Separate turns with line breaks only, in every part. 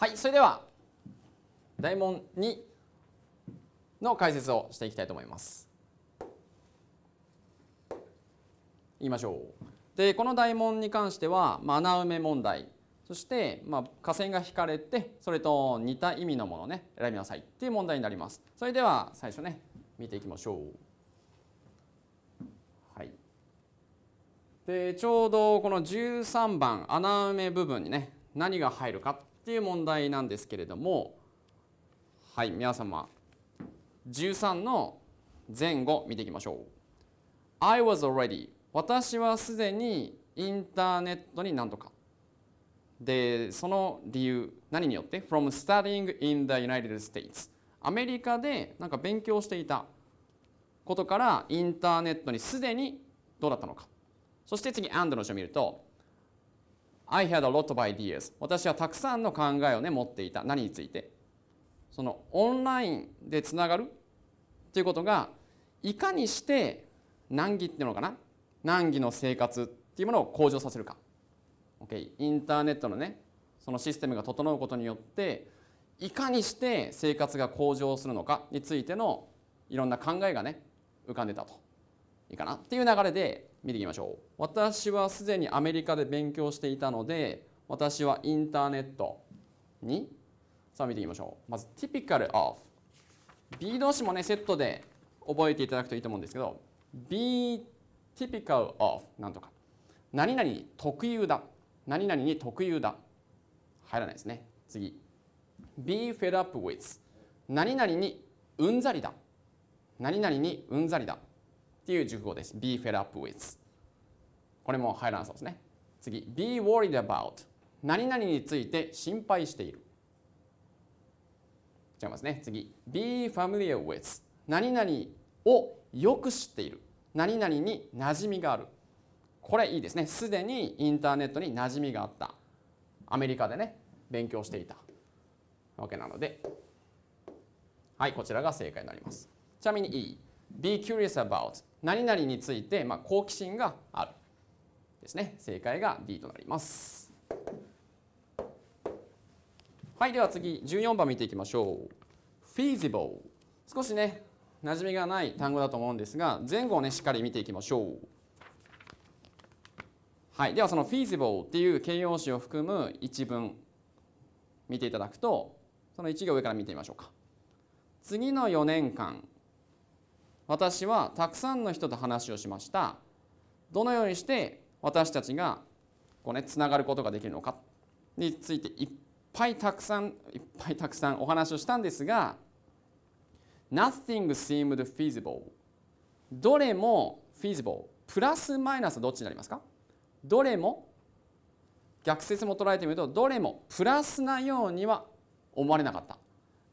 はいそれでは大問2の解説をしていきたいと思います言いましょうでこの大問に関しては、まあ、穴埋め問題そして、まあ、下線が引かれてそれと似た意味のものをね選びなさいっていう問題になりますそれでは最初ね見ていきましょうはいでちょうどこの13番穴埋め部分にね何が入るかっていう問題なんですけれどもはい皆様13の前後見ていきましょう I was already 私はすでにインターネットに何とかでその理由何によって from studying in the United States アメリカでなんか勉強していたことからインターネットにすでにどうだったのかそして次 and の字を見ると I had a lot of ideas. 私はたくさんの考えをね、持っていた。何についてそのオンラインでつながるっていうことが、いかにして難儀っていうのかな難儀の生活っていうものを向上させるか。OK。インターネットのね、そのシステムが整うことによって、いかにして生活が向上するのかについてのいろんな考えがね、浮かんでたと。いいかなっていう流れで見ていきましょう私はすでにアメリカで勉強していたので私はインターネットにさあ見ていきましょうまず typical of B 動詞もねセットで覚えていただくといいと思うんですけど B typical of なんとか何々に特有だ何々に特有だ入らないですね次 be fed up with 何々にうんざりだ何々にうんざりだっていう熟語です。be fed up with。これも入らなそうですね。次、be worried about。何々について心配している。違いますね。次、be familiar with。何々をよく知っている。何々に馴染みがある。これいいですね。すでにインターネットに馴染みがあった。アメリカでね、勉強していたわけなので、はい、こちらが正解になります。ちなみに E。be curious about 何々について、まあ、好奇心があるですね正解が D となりますはいでは次14番見ていきましょう feasible 少しね馴染みがない単語だと思うんですが前後をねしっかり見ていきましょうはいではその feasible っていう形容詞を含む一文見ていただくとその1行上から見てみましょうか次の4年間私はたくさんの人と話をしましたどのようにして私たちがこう、ね、つながることができるのかについていっぱいたくさんいっぱいたくさんお話をしたんですが Nothing seemed feasible どれも feasible プラスマイナスどっちになりますかどれも逆説も捉えてみるとどれもプラスなようには思われなかった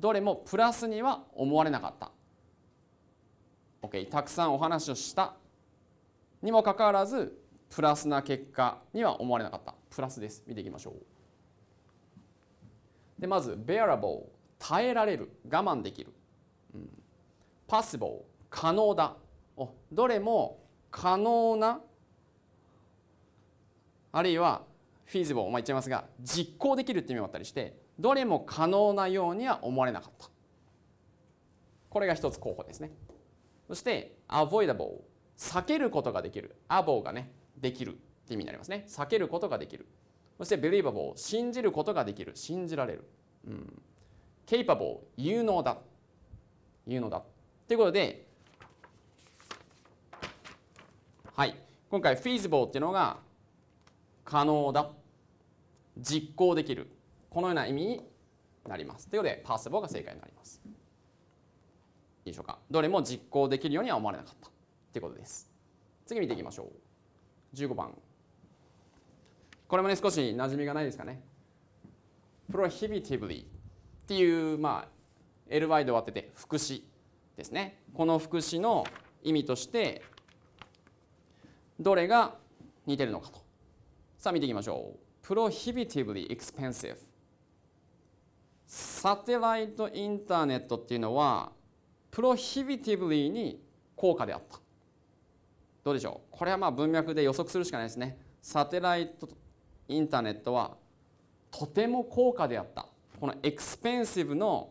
どれもプラスには思われなかった OK たくさんお話をしたにもかかわらずプラスな結果には思われなかったプラスです見ていきましょうでまず bearable 耐えられる我慢できる、うん、possible 可能だおどれも可能なあるいはフィーズボー、まあ、言っちゃいますが実行できるって意味もあったりしてどれも可能なようには思われなかったこれが一つ候補ですねそして avoidable 避けることができる a ボ o がねできるって意味になりますね避けることができるそして believable 信じることができる信じられる、うん、capable 有能だ有能だということではい今回 feasible っていうのが可能だ実行できるこのような意味になりますということで possible が正解になりますでしょうかどれも実行できるようには思われなかったっていうことです次見ていきましょう15番これもね少し馴染みがないですかね prohibitively っていうまあ ly で終わってて副詞ですねこの副詞の意味としてどれが似てるのかとさあ見ていきましょう prohibitively expensive サテライトインターネットっていうのはプロヒビティブリーに効果であったどうでしょうこれはまあ文脈で予測するしかないですねサテライトインターネットはとても高価であったこのエクスペンシブの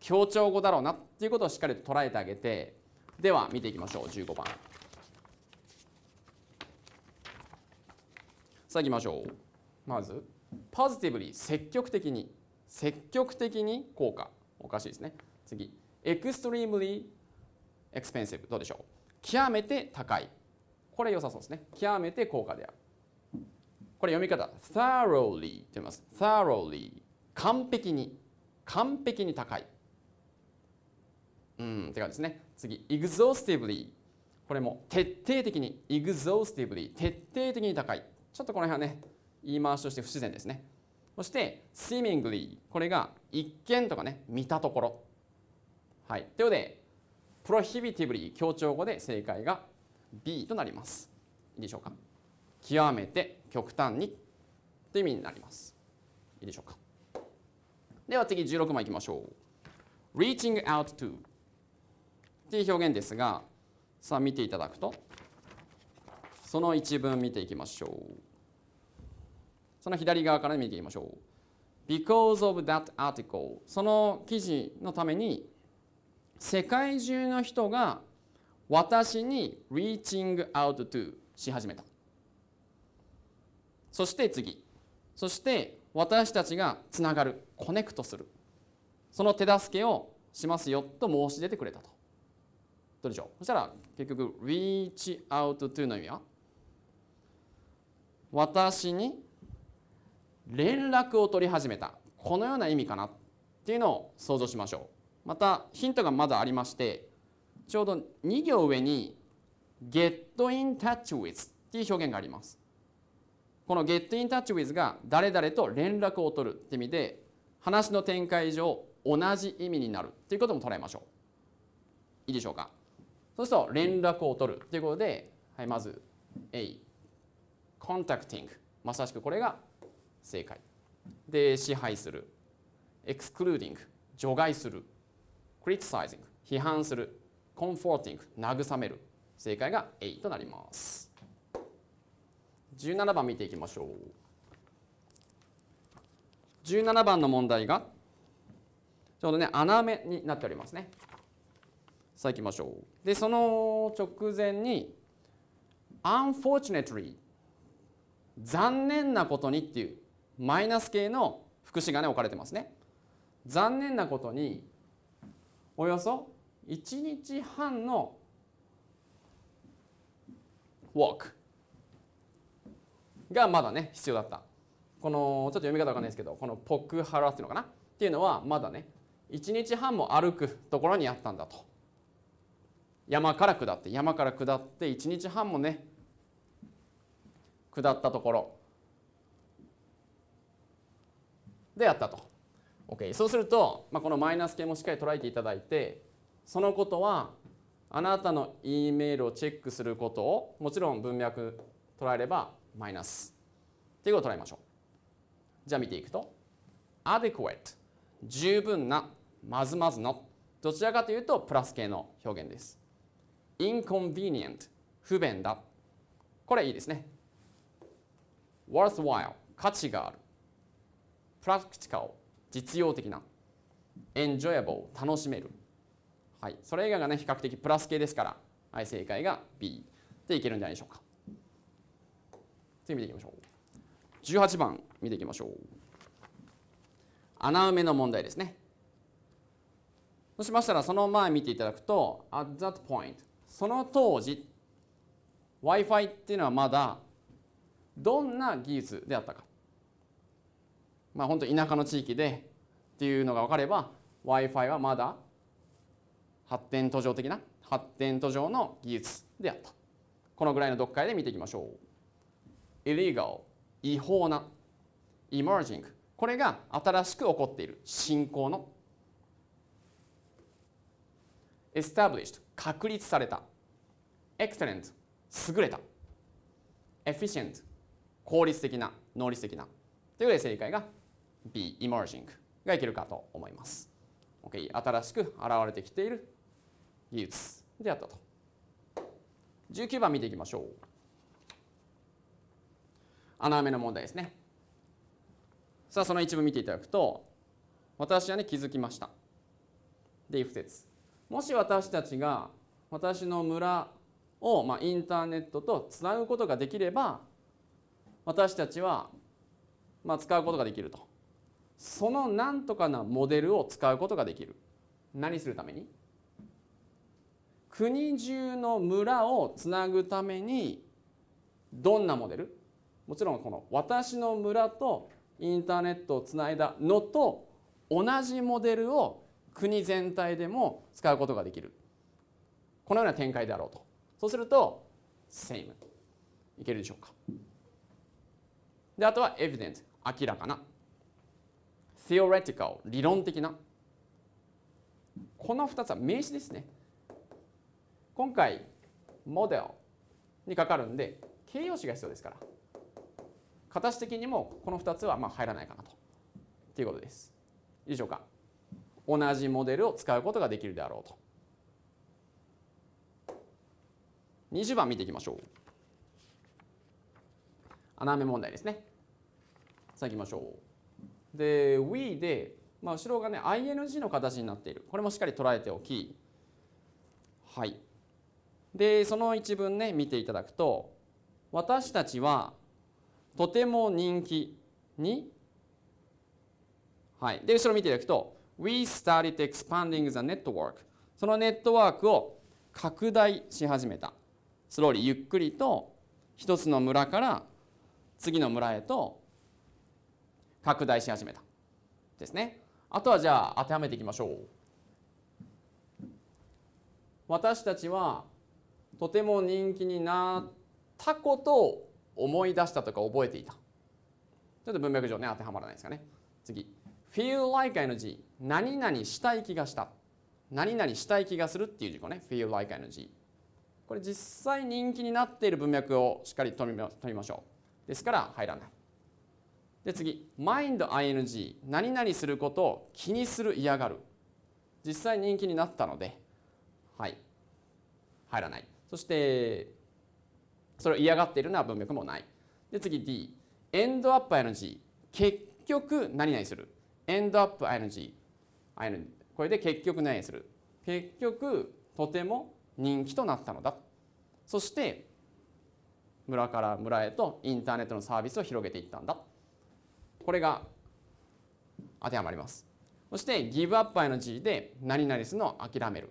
強調語だろうなっていうことをしっかりと捉えてあげてでは見ていきましょう15番さあいきましょうまずポジティブに積極的に積極的に効果おかしいですね次 extremely expensive どうでしょう極めて高いこれ良さそうですね極めて高価であるこれ読み方 thoroughly と言います thoroughly 完璧に完璧に高いうんって感じですね次 exhaustively これも徹底的に exhaustively 徹底的に高いちょっとこの辺はね言い回しとして不自然ですねそして seemingly これが一見とかね見たところはい、ということで、プロヒビティブリー強調語で正解が B となります。いいでしょうか。極めて極端にという意味になります。いいでしょうか。では次16枚いきましょう。reaching out to っていう表現ですが、さあ見ていただくと、その一文見ていきましょう。その左側から見ていきましょう。because of that article その記事のために世界中の人が私に reaching out to し始めたそして次そして私たちがつながるコネクトするその手助けをしますよと申し出てくれたとどうでしょうそしたら結局 reach out to の意味は私に連絡を取り始めたこのような意味かなっていうのを想像しましょうまたヒントがまだありましてちょうど2行上に get in touch with っていう表現がありますこの get in touch with が誰々と連絡を取るって意味で話の展開上同じ意味になるっていうことも捉えましょういいでしょうかそうすると連絡を取るっていうことで、はい、まず A contacting まさしくこれが正解で支配する excluding 除外する criticizing 批判する comforting 慰める正解が A となります17番見ていきましょう17番の問題がちょうどね穴埋めになっておりますねさあ行きましょうでその直前に unfortunately 残念なことにっていうマイナス系の副詞がね置かれてますね残念なことにおよそ1日半のウォークがまだね必要だったこのちょっと読み方わかんないですけどこのポクハラっていうのかなっていうのはまだね1日半も歩くところにあったんだと山から下って山から下って1日半もね下ったところであったと OK、そうすると、まあ、このマイナス系もしっかり捉えていただいてそのことはあなたの E メールをチェックすることをもちろん文脈捉えればマイナスっていうことを捉えましょうじゃあ見ていくと adequate 十分なまずまずのどちらかというとプラス系の表現です inconvenient 不便だこれいいですね worthwhile 価値がある practical 実用的なエンジョイアボー楽しめる、はい、それ以外がね比較的プラス系ですから、はい、正解が B でいけるんじゃないでしょうか次見ていきましょう18番見ていきましょう穴埋めの問題ですねそうしましたらその前見ていただくと at that point その当時 Wi-Fi っていうのはまだどんな技術であったかまあ本当田舎の地域でっていうのが分かれば w i f i はまだ発展途上的な発展途上の技術であったこのぐらいの読解で見ていきましょう illegal 違法な emerging これが新しく起こっている進行の established 確立された excellent 優れた efficient 効率的な能率的なということで正解が be emerging がいけるかと思います。OK、新しく現れてきている技術であったと。19番見ていきましょう。穴埋めの問題ですね。さあ、その一部見ていただくと、私はね、気づきました。で、if 説。もし私たちが私の村を、まあ、インターネットとつなぐことができれば、私たちは、まあ、使うことができると。そのなんとかなモデルを使うことができる何するために国中の村をつなぐためにどんなモデルもちろんこの私の村とインターネットをつないだのと同じモデルを国全体でも使うことができるこのような展開であろうとそうすると same いけるでしょうかであとはエビデンス明らかな theoretical 理論的なこの2つは名詞ですね今回モデルにかかるんで形容詞が必要ですから形的にもこの2つはまあ入らないかなとっていうことですいいでしょうか同じモデルを使うことができるであろうと20番見ていきましょう穴埋め問題ですねさあいきましょうで We で、まあ、後ろがね ING の形になっているこれもしっかり捉えておきはいでその一文ね見ていただくと私たちはとても人気にはいで後ろ見ていただくと We started expanding the network そのネットワークを拡大し始めたスローリーゆっくりと一つの村から次の村へと拡大し始めたですねあとはじゃあ当てはめていきましょう私たちはとても人気になったことを思い出したとか覚えていたちょっと文脈上ね当てはまらないですかね次 feel like ing 何々したい気がした何々したい気がするっていう事をね feel like ing これ実際人気になっている文脈をしっかり取りましょうですから入らないで次マインド i n g 何々することを気にする嫌がる実際人気になったのではい入らないそしてそれを嫌がっているのは文脈もないで次 D エンドアップ ing 結局何々するエンドアップ ing これで結局何々する結局とても人気となったのだそして村から村へとインターネットのサービスを広げていったんだこれが当てはまりますそしてギブアップ愛の G で何々するのを諦める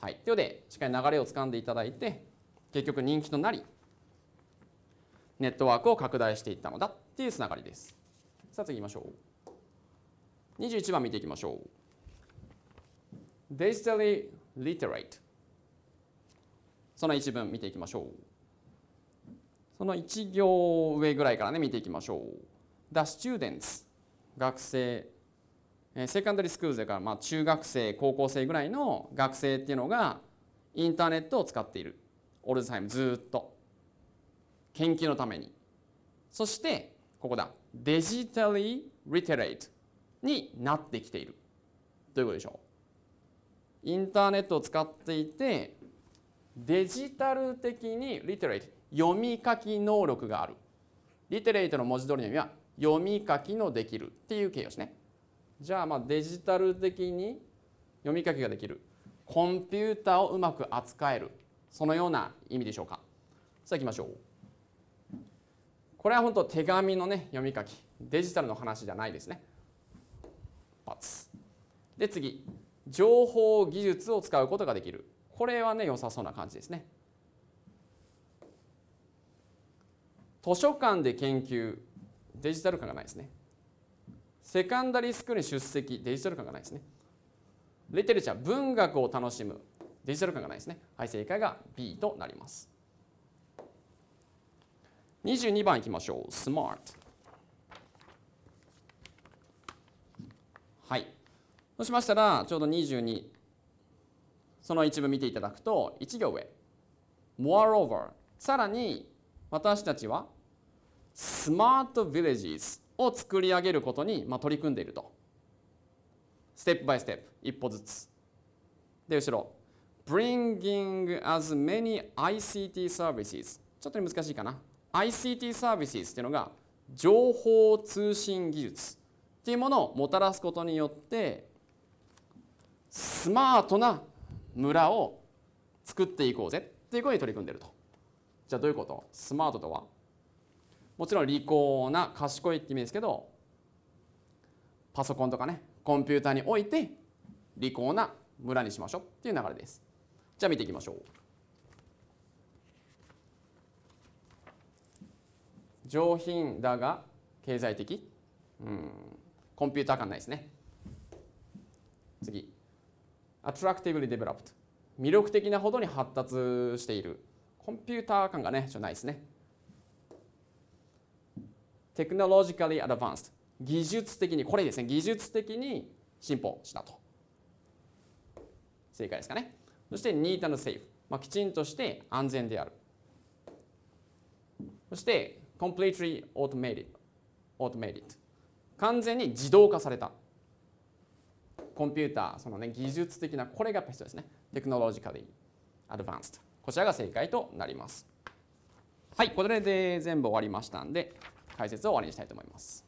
はいというとでしっかり流れをつかんでいただいて結局人気となりネットワークを拡大していったのだっていうつながりですさあ次いきましょう21番見ていきましょうデジタ i t a l l y その一文見ていきましょうその1行上ぐらいからね見ていきましょう the students 学生セカンダリースクールだからまあ中学生高校生ぐらいの学生っていうのがインターネットを使っているオールズタイムずっと研究のためにそしてここだデジタリーリテレートになってきているどういうことでしょうインターネットを使っていてデジタル的にリテレート読み書き能力があるリテレートの文字通りの意味は読み書きのできるっていう形容詞ねじゃあまあデジタル的に読み書きができるコンピューターをうまく扱えるそのような意味でしょうかさあいきましょうこれは本当手紙のね読み書きデジタルの話じゃないですねバツで次情報技術を使うことができるこれはね良さそうな感じですね図書館で研究デジタル化がないですねセカンダリースクールに出席デジタル化がないですねレテルチャー文学を楽しむデジタル化がないですねはい正解が B となります22番いきましょうスマートはいそうしましたらちょうど22その一部見ていただくと1行上 Moreover さらに私たちはスマート・ヴィレジーズを作り上げることに、まあ、取り組んでいるとステップバイステップ一歩ずつで後ろ Bringing as many ICT services ちょっと難しいかな ICT services っていうのが情報通信技術っていうものをもたらすことによってスマートな村を作っていこうぜっていうことに取り組んでるとじゃあどういうことスマートとはもちろん利口な賢いって意味ですけどパソコンとかねコンピューターにおいて利口な村にしましょうっていう流れですじゃあ見ていきましょう上品だが経済的うんコンピューター感ないですね次アトラクティブリデベロップ魅力的なほどに発達しているコンピューター感がねちょっとないですねテクノロジカ l アドバンス技術的にこれですね技術的に進歩したと正解ですかねそしてニータのセーフ、まあ、きちんとして安全であるそして completely automated automated 完全に自動化されたコンピューターそのね技術的なこれが必要ですねテクノロジカリーアドバンスこちらが正解となりますはいこれで全部終わりましたんで解説を終わりにしたいと思います。